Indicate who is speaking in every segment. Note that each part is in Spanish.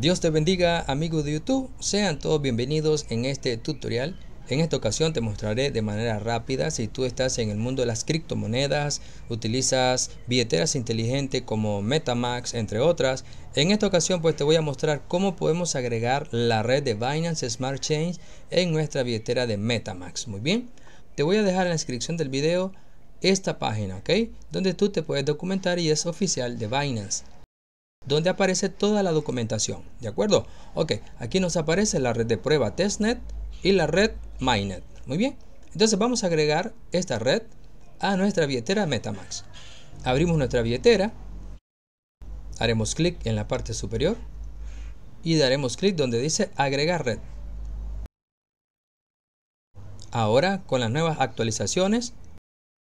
Speaker 1: Dios te bendiga amigos de YouTube, sean todos bienvenidos en este tutorial. En esta ocasión te mostraré de manera rápida si tú estás en el mundo de las criptomonedas, utilizas billeteras inteligentes como Metamax, entre otras. En esta ocasión pues te voy a mostrar cómo podemos agregar la red de Binance Smart change en nuestra billetera de Metamax. Muy bien, te voy a dejar en la descripción del video esta página, ¿ok? Donde tú te puedes documentar y es oficial de Binance donde aparece toda la documentación, ¿de acuerdo? Ok, aquí nos aparece la red de prueba testnet y la red MyNet muy bien. Entonces vamos a agregar esta red a nuestra billetera Metamax. Abrimos nuestra billetera, haremos clic en la parte superior y daremos clic donde dice agregar red. Ahora con las nuevas actualizaciones,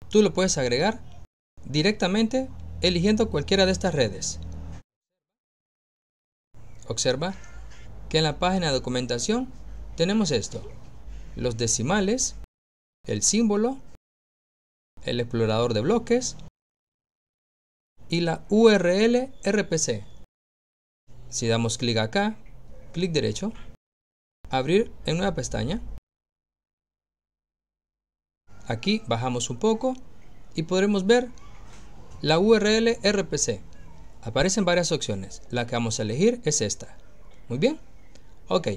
Speaker 1: tú lo puedes agregar directamente eligiendo cualquiera de estas redes. Observa que en la página de documentación tenemos esto, los decimales, el símbolo, el explorador de bloques y la URL RPC. Si damos clic acá, clic derecho, abrir en nueva pestaña. Aquí bajamos un poco y podremos ver la URL RPC. Aparecen varias opciones. La que vamos a elegir es esta. Muy bien. Ok,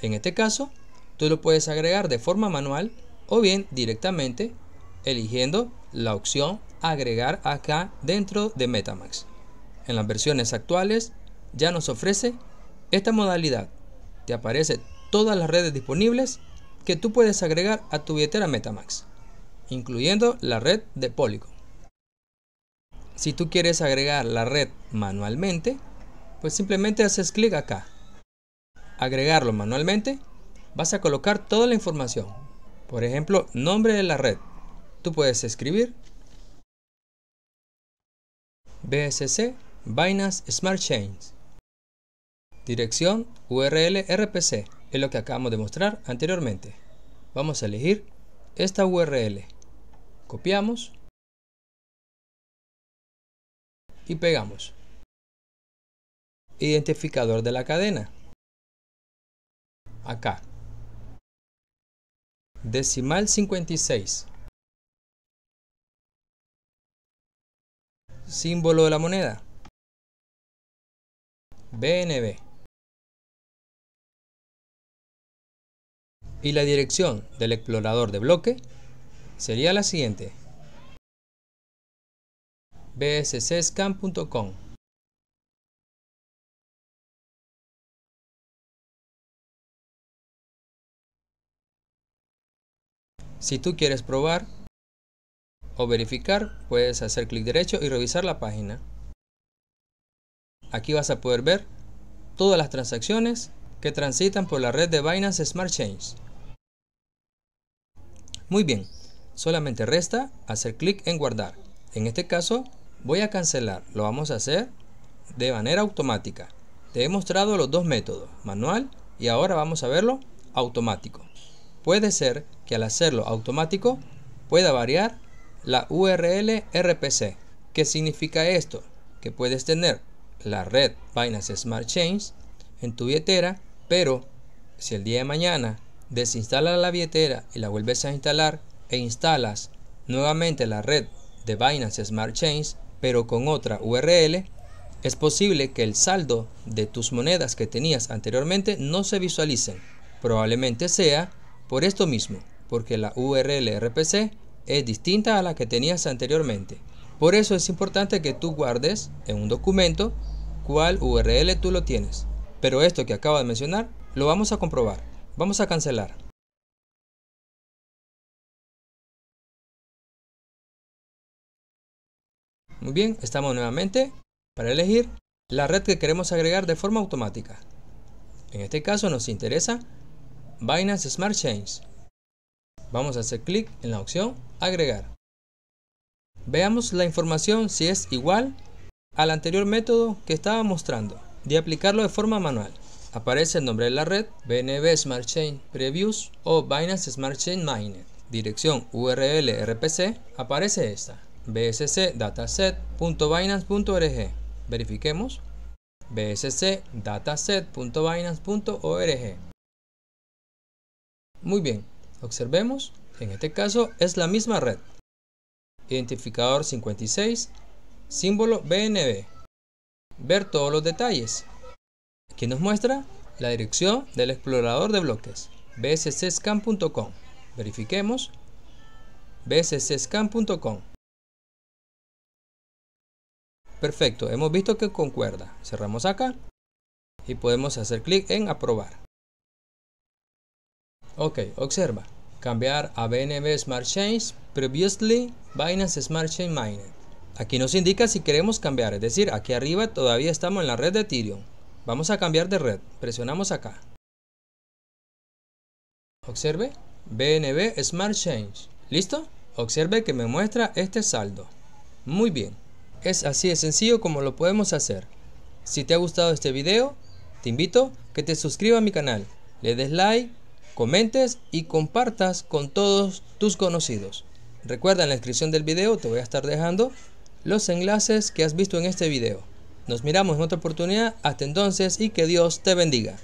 Speaker 1: en este caso, tú lo puedes agregar de forma manual o bien directamente eligiendo la opción agregar acá dentro de Metamax. En las versiones actuales ya nos ofrece esta modalidad. Te aparece todas las redes disponibles que tú puedes agregar a tu billetera Metamax, incluyendo la red de Polygon. Si tú quieres agregar la red manualmente, pues simplemente haces clic acá. Agregarlo manualmente, vas a colocar toda la información. Por ejemplo, nombre de la red. Tú puedes escribir BSC Binance Smart Chains. Dirección URL RPC es lo que acabamos de mostrar anteriormente. Vamos a elegir esta URL. Copiamos
Speaker 2: y pegamos. Identificador de la cadena. Acá. Decimal 56. Símbolo de la moneda. BNB. Y la dirección del explorador de bloque sería la siguiente bscscan.com.
Speaker 1: Si tú quieres probar o verificar, puedes hacer clic derecho y revisar la página. Aquí vas a poder ver todas las transacciones que transitan por la red de Binance Smart Chains. Muy bien, solamente resta hacer clic en guardar. En este caso, Voy a cancelar, lo vamos a hacer de manera automática. Te he mostrado los dos métodos, manual y ahora vamos a verlo automático. Puede ser que al hacerlo automático pueda variar la URL RPC. ¿Qué significa esto? Que puedes tener la red Binance Smart Chains en tu billetera, pero si el día de mañana desinstalas la billetera y la vuelves a instalar e instalas nuevamente la red de Binance Smart Chains, pero con otra URL, es posible que el saldo de tus monedas que tenías anteriormente no se visualicen. Probablemente sea por esto mismo, porque la URL RPC es distinta a la que tenías anteriormente. Por eso es importante que tú guardes en un documento cuál URL tú lo tienes. Pero esto que acabo de mencionar lo vamos a comprobar. Vamos a cancelar. Muy bien, estamos nuevamente para elegir la red que queremos agregar de forma automática. En este caso nos interesa Binance Smart Chains. Vamos a hacer clic en la opción Agregar. Veamos la información si es igual al anterior método que estaba mostrando de aplicarlo de forma manual. Aparece el nombre de la red, BNB Smart Chain Previews o Binance Smart Chain Miner. Dirección URL RPC, aparece esta bscdataset.binance.org Verifiquemos. bscdataset.binance.org Muy bien, observemos. En este caso es la misma red. Identificador 56, símbolo BNB. Ver todos los detalles. Aquí nos muestra la dirección del explorador de bloques, bscscan.com. Verifiquemos bscscan.com. Perfecto, hemos visto que concuerda. Cerramos acá y podemos hacer clic en aprobar. Ok, observa. Cambiar a BNB Smart Chains, previously Binance Smart Chain Miner. Aquí nos indica si queremos cambiar, es decir, aquí arriba todavía estamos en la red de Ethereum. Vamos a cambiar de red, presionamos acá. Observe, BNB Smart Change. ¿Listo? Observe que me muestra este saldo. Muy bien. Es así de sencillo como lo podemos hacer. Si te ha gustado este video, te invito que te suscribas a mi canal, le des like, comentes y compartas con todos tus conocidos. Recuerda en la descripción del video te voy a estar dejando los enlaces que has visto en este video. Nos miramos en otra oportunidad, hasta entonces y que Dios te bendiga.